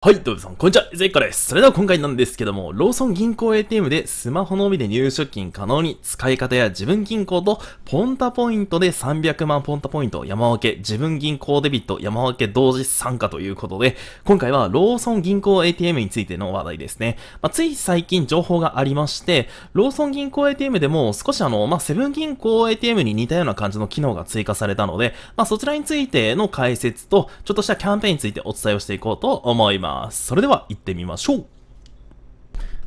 はい、どうもさん、こんにちは、ゼイカです。それでは今回なんですけども、ローソン銀行 ATM でスマホのみで入出金可能に、使い方や自分銀行と、ポンタポイントで300万ポンタポイント山分け、自分銀行デビット山分け同時参加ということで、今回はローソン銀行 ATM についての話題ですね。まあ、つい最近情報がありまして、ローソン銀行 ATM でも少しあの、まあ、セブン銀行 ATM に似たような感じの機能が追加されたので、まあ、そちらについての解説と、ちょっとしたキャンペーンについてお伝えをしていこうと思います。ます。それでは行ってみましょう。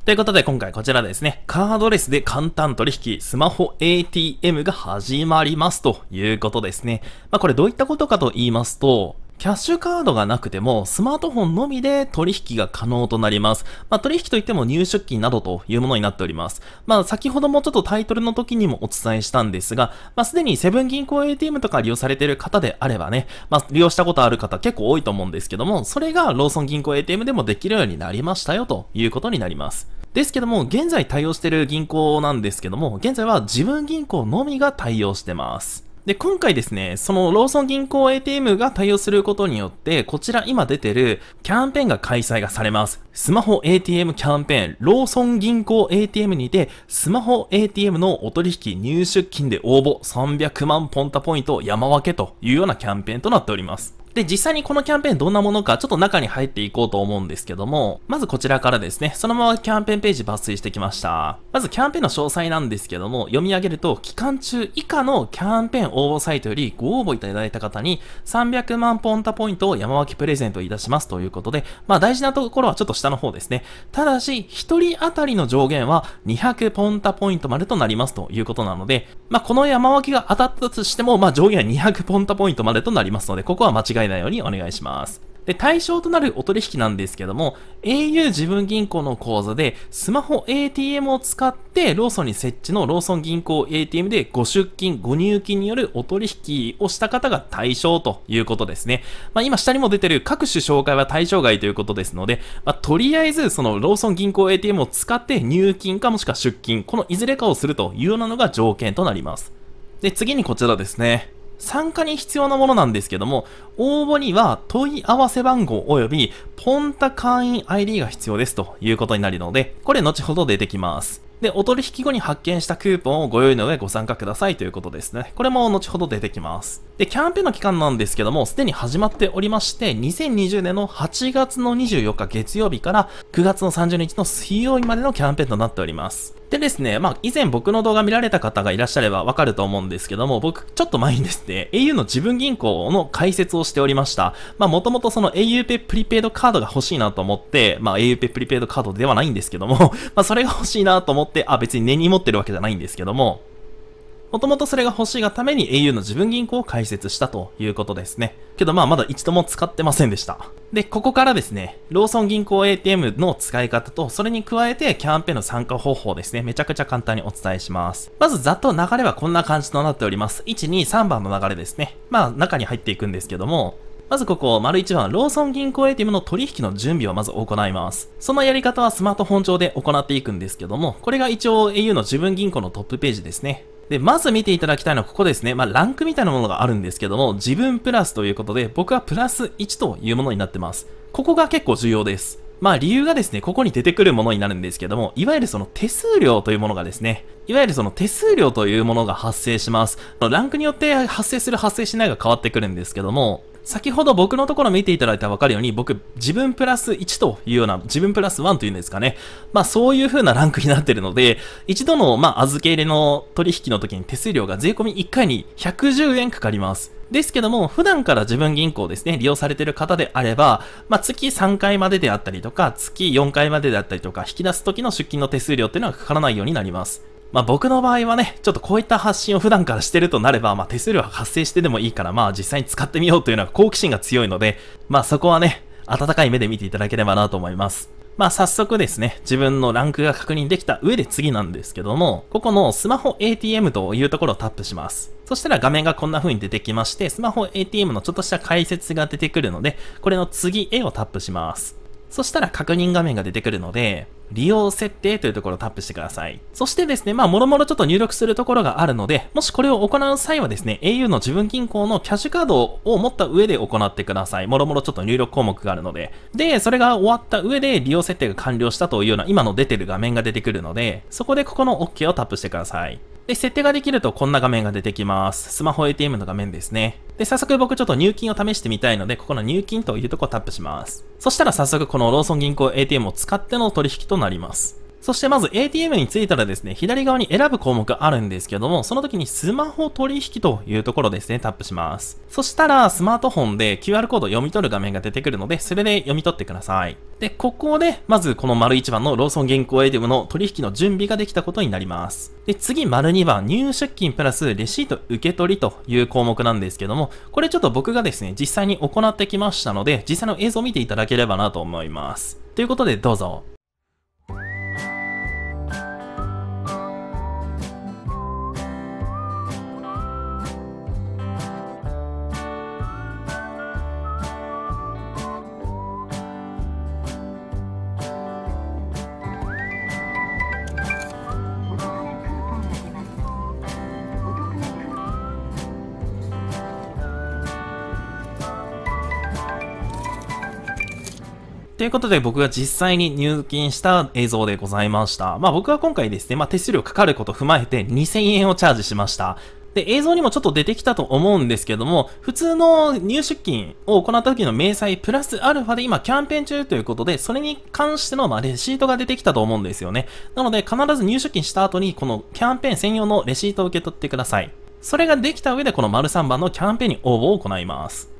ということで今回こちらですね、カードレスで簡単取引、スマホ ATM が始まりますということですね。まあこれどういったことかと言いますと、キャッシュカードがなくても、スマートフォンのみで取引が可能となります。まあ、取引といっても入出金などというものになっております。まあ、先ほどもちょっとタイトルの時にもお伝えしたんですが、まあ、すでにセブン銀行 ATM とか利用されている方であればね、まあ、利用したことある方結構多いと思うんですけども、それがローソン銀行 ATM でもできるようになりましたよということになります。ですけども、現在対応している銀行なんですけども、現在は自分銀行のみが対応してます。で、今回ですね、そのローソン銀行 ATM が対応することによって、こちら今出てるキャンペーンが開催がされます。スマホ ATM キャンペーン、ローソン銀行 ATM にて、スマホ ATM のお取引入出金で応募300万ポンタポイント山分けというようなキャンペーンとなっております。で、実際にこのキャンペーンどんなものか、ちょっと中に入っていこうと思うんですけども、まずこちらからですね、そのままキャンペーンページ抜粋してきました。まずキャンペーンの詳細なんですけども、読み上げると、期間中以下のキャンペーン応募サイトよりご応募いただいた方に、300万ポンタポイントを山分けプレゼントいたしますということで、まあ大事なところはちょっと下の方ですね。ただし、1人当たりの上限は200ポンタポイントまでとなりますということなので、まあこの山分けが当たったとしても、まあ上限は200ポンタポイントまでとなりますので、ここは間違い違いないようにお願いします。で、対象となるお取引なんですけども、au 自分銀行の口座でスマホ ATM を使ってローソンに設置のローソン銀行 ATM でご出金、ご入金によるお取引をした方が対象ということですね。まあ今下にも出てる各種紹介は対象外ということですので、まあとりあえずそのローソン銀行 ATM を使って入金かもしくは出金、このいずれかをするというようなのが条件となります。で、次にこちらですね。参加に必要なものなんですけども、応募には問い合わせ番号及びポンタ会員 ID が必要ですということになるので、これ後ほど出てきます。で、お取引後に発見したクーポンをご用意の上ご参加くださいということですね。これも後ほど出てきます。で、キャンペーンの期間なんですけども、すでに始まっておりまして、2020年の8月の24日月曜日から9月の30日の水曜日までのキャンペーンとなっております。でですね、まあ、以前僕の動画見られた方がいらっしゃればわかると思うんですけども、僕、ちょっと前にですね、au の自分銀行の解説をしておりました。まもともとその a u p a プリペイドカードが欲しいなと思って、まあ、a u p a プリペイドカードではないんですけども、まそれが欲しいなと思って、あ、別に根に持ってるわけじゃないんですけども、もともとそれが欲しいがために au の自分銀行を開設したということですね。けどまあまだ一度も使ってませんでした。で、ここからですね、ローソン銀行 ATM の使い方と、それに加えてキャンペーンの参加方法ですね、めちゃくちゃ簡単にお伝えします。まずざっと流れはこんな感じとなっております。1、2、3番の流れですね。まあ中に入っていくんですけども、まずここ、丸1番、ローソン銀行 ATM の取引の準備をまず行います。そのやり方はスマートフォン上で行っていくんですけども、これが一応 au の自分銀行のトップページですね。で、まず見ていただきたいのはここですね。まあ、ランクみたいなものがあるんですけども、自分プラスということで、僕はプラス1というものになってます。ここが結構重要です。まあ理由がですね、ここに出てくるものになるんですけども、いわゆるその手数料というものがですね、いわゆるその手数料というものが発生します。ランクによって発生する発生しないが変わってくるんですけども、先ほど僕のところ見ていただいたらわかるように、僕、自分プラス1というような、自分プラス1というんですかね。まあ、そういう風なランクになってるので、一度の、まあ、預け入れの取引の時に手数料が税込み1回に110円かかります。ですけども、普段から自分銀行ですね、利用されてる方であれば、まあ、月3回までであったりとか、月4回までであったりとか、引き出す時の出金の手数料っていうのはかからないようになります。まあ僕の場合はね、ちょっとこういった発信を普段からしてるとなれば、まあ手数料は発生してでもいいから、まあ実際に使ってみようというのは好奇心が強いので、まあそこはね、温かい目で見ていただければなと思います。まあ早速ですね、自分のランクが確認できた上で次なんですけども、ここのスマホ ATM というところをタップします。そしたら画面がこんな風に出てきまして、スマホ ATM のちょっとした解説が出てくるので、これの次 A をタップします。そしたら確認画面が出てくるので、利用設定というところをタップしてください。そしてですね、まあ、もろもろちょっと入力するところがあるので、もしこれを行う際はですね、au の自分銀行のキャッシュカードを持った上で行ってください。もろもろちょっと入力項目があるので。で、それが終わった上で利用設定が完了したというような今の出てる画面が出てくるので、そこでここの OK をタップしてください。で、設定ができるとこんな画面が出てきます。スマホ ATM の画面ですね。で、早速僕ちょっと入金を試してみたいので、ここの入金というとこをタップします。そしたら早速このローソン銀行 ATM を使っての取引となります。そしてまず ATM に着いたらですね、左側に選ぶ項目があるんですけども、その時にスマホ取引というところですね、タップします。そしたら、スマートフォンで QR コード読み取る画面が出てくるので、それで読み取ってください。で、ここで、まずこの丸1番のローソン銀行 ATM の取引の準備ができたことになります。で、次、丸2番、入出金プラスレシート受け取りという項目なんですけども、これちょっと僕がですね、実際に行ってきましたので、実際の映像を見ていただければなと思います。ということで、どうぞ。ということで僕が実際に入金した映像でございました。まあ僕は今回ですね、まあ手数料かかることを踏まえて2000円をチャージしました。で、映像にもちょっと出てきたと思うんですけども、普通の入出金を行った時の明細プラスアルファで今キャンペーン中ということで、それに関してのまレシートが出てきたと思うんですよね。なので必ず入出金した後にこのキャンペーン専用のレシートを受け取ってください。それができた上でこの丸3番のキャンペーンに応募を行います。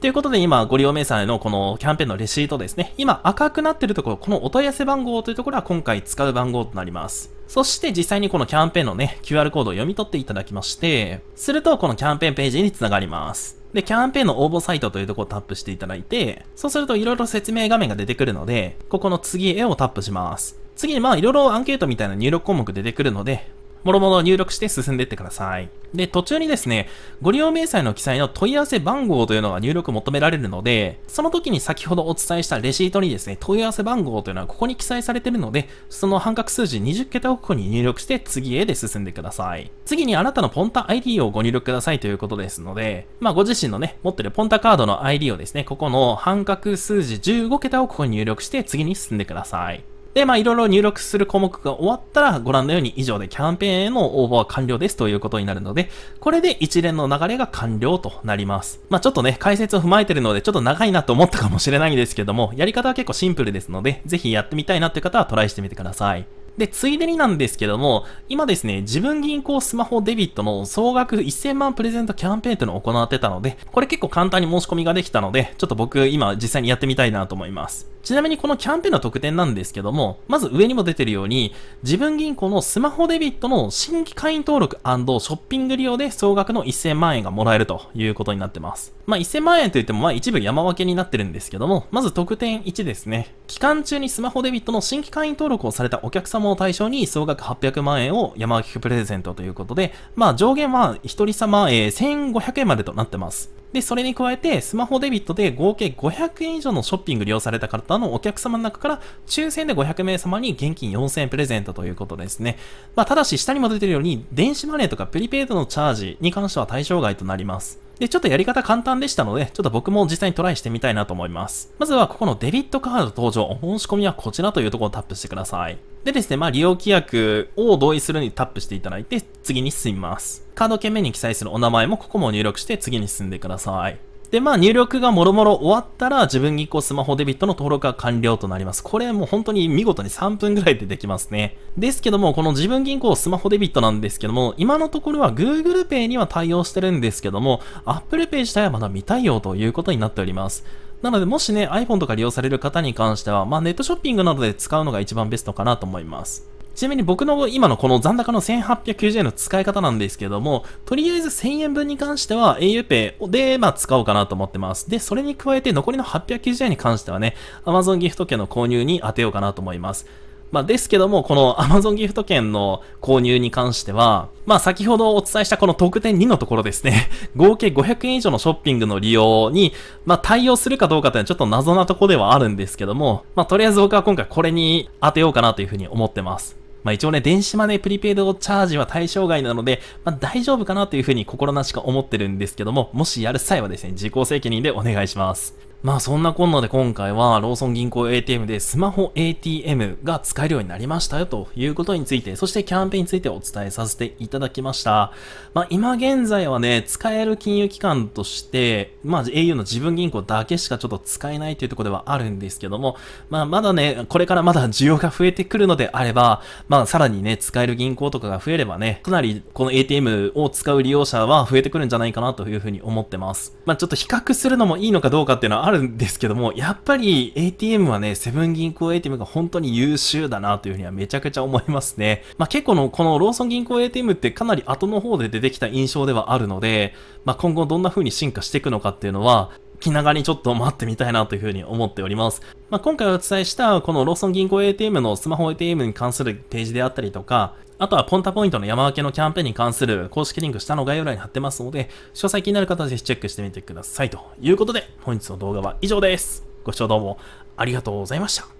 ということで今ご利用名産へのこのキャンペーンのレシートですね。今赤くなってるところ、このお問い合わせ番号というところは今回使う番号となります。そして実際にこのキャンペーンのね、QR コードを読み取っていただきまして、するとこのキャンペーンページにつながります。で、キャンペーンの応募サイトというところをタップしていただいて、そうすると色々説明画面が出てくるので、ここの次へをタップします。次にまあいろいろアンケートみたいな入力項目出てくるので、諸々入力して進んでいってください。で、途中にですね、ご利用明細の記載の問い合わせ番号というのが入力求められるので、その時に先ほどお伝えしたレシートにですね、問い合わせ番号というのはここに記載されているので、その半角数字20桁をここに入力して次へで進んでください。次にあなたのポンタ ID をご入力くださいということですので、まあご自身のね、持ってるポンタカードの ID をですね、ここの半角数字15桁をここに入力して次に進んでください。で、まあいろいろ入力する項目が終わったら、ご覧のように以上でキャンペーンへの応募は完了ですということになるので、これで一連の流れが完了となります。まあちょっとね、解説を踏まえてるので、ちょっと長いなと思ったかもしれないんですけども、やり方は結構シンプルですので、ぜひやってみたいなっていう方はトライしてみてください。で、ついでになんですけども、今ですね、自分銀行スマホデビットの総額1000万プレゼントキャンペーンというのを行ってたので、これ結構簡単に申し込みができたので、ちょっと僕今実際にやってみたいなと思います。ちなみにこのキャンペーンの特典なんですけども、まず上にも出てるように、自分銀行のスマホデビットの新規会員登録ショッピング利用で総額の1000万円がもらえるということになってます。まあ、1000万円といっても、まあ、一部山分けになってるんですけども、まず特典1ですね。期間中にスマホデビットの新規会員登録をされたお客様を対象に総額800万円を山分けプレゼントということで、まあ、上限は1人様、えー、1500円までとなってます。で、それに加えて、スマホデビットで合計500円以上のショッピング利用された方のお客様の中から、抽選で500名様に現金4000円プレゼントということですね。まあ、ただし、下にも出てるように、電子マネーとかプリペイドのチャージに関しては対象外となります。で、ちょっとやり方簡単でしたので、ちょっと僕も実際にトライしてみたいなと思います。まずは、ここのデビットカード登場、お申し込みはこちらというところをタップしてください。でですね、まあ、利用規約を同意するにタップしていただいて、次に進みます。カード件名に記載するお名前もここも入力して、次に進んでください。で、まあ入力がもろもろ終わったら自分銀行スマホデビットの登録が完了となります。これもう本当に見事に3分ぐらいでできますね。ですけども、この自分銀行スマホデビットなんですけども、今のところは Google Pay には対応してるんですけども、Apple Pay 自体はまだ未対応ということになっております。なので、もしね、iPhone とか利用される方に関しては、まあネットショッピングなどで使うのが一番ベストかなと思います。ちなみに僕の今のこの残高の1890円の使い方なんですけども、とりあえず1000円分に関しては auPay で、まあ、使おうかなと思ってます。で、それに加えて残りの890円に関してはね、Amazon ギフト券の購入に当てようかなと思います。まあ、ですけども、この Amazon ギフト券の購入に関しては、まあ、先ほどお伝えしたこの特典2のところですね、合計500円以上のショッピングの利用に、まあ、対応するかどうかというのはちょっと謎なとこではあるんですけども、まあ、とりあえず僕は今回これに当てようかなというふうに思ってます。まあ一応ね、電子マネープリペイドチャージは対象外なので、まあ大丈夫かなというふうに心なしか思ってるんですけども、もしやる際はですね、自己責任でお願いします。まあそんなこんなで今回はローソン銀行 ATM でスマホ ATM が使えるようになりましたよということについて、そしてキャンペーンについてお伝えさせていただきました。まあ今現在はね、使える金融機関として、まあ au の自分銀行だけしかちょっと使えないというところではあるんですけども、まあまだね、これからまだ需要が増えてくるのであれば、まあさらにね、使える銀行とかが増えればね、かなりこの ATM を使う利用者は増えてくるんじゃないかなというふうに思ってます。まあちょっと比較するのもいいのかどうかっていうのはあるんですけども、やっぱり ATM はね、セブン銀行 ATM が本当に優秀だなというふうにはめちゃくちゃ思いますね。まあ結構のこのローソン銀行 ATM ってかなり後の方で出てきた印象ではあるので、まあ今後どんな風に進化していくのかっていうのは、気長にちょっと待ってみたいなというふうに思っております。まあ、今回お伝えしたこのローソン銀行 ATM のスマホ ATM に関するページであったりとか、あとはポンタポイントの山分けのキャンペーンに関する公式リンク下の概要欄に貼ってますので、詳細気になる方はぜひチェックしてみてください。ということで、本日の動画は以上です。ご視聴どうもありがとうございました。